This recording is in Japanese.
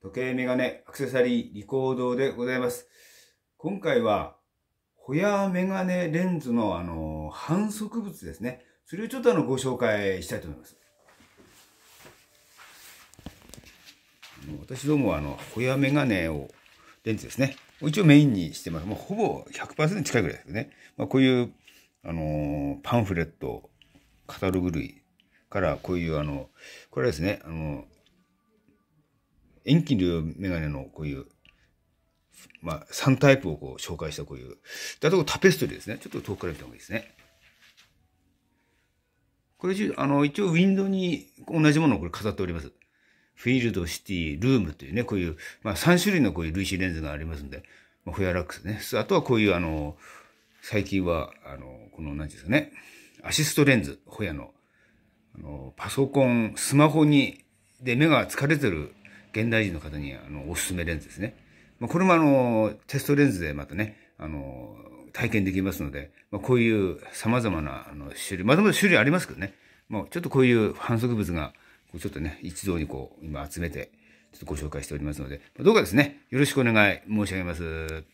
時計、メガネ、アクセサリー、リコードでございます。今回は、ホヤメガネレンズのあの、反則物ですね。それをちょっとあの、ご紹介したいと思います。私どもはあの、ホヤメガネを、レンズですね。一応メインにしてます。もうほぼ100%近いぐらいですね。まあ、こういう、あの、パンフレット、カタログ類から、こういうあの、これはですね、あの、遠近流メガネのこういう、まあ、3タイプをこう紹介したこういう。だとタペストリーですね。ちょっと遠くから見た方がいいですね。これ、あの、一応ウィンドウに同じものをこれ飾っております。フィールド、シティ、ルームというね、こういう、まあ、3種類のこういう類似レンズがありますんで、まあ、フェアラックスね。あとはこういう、あの、最近は、あの、この、何ですかね、アシストレンズ、ホヤの、あの、パソコン、スマホに、で、目が疲れてる現代人の方にあのおすすめレンズですね。まあ、これもあの、テストレンズでまたね、あの、体験できますので、まあ、こういう様々なあの種類、まだまだ種類ありますけどね、まあ、ちょっとこういう反則物が、ちょっとね、一堂にこう、今集めて、ちょっとご紹介しておりますので、どうかですね、よろしくお願い申し上げます。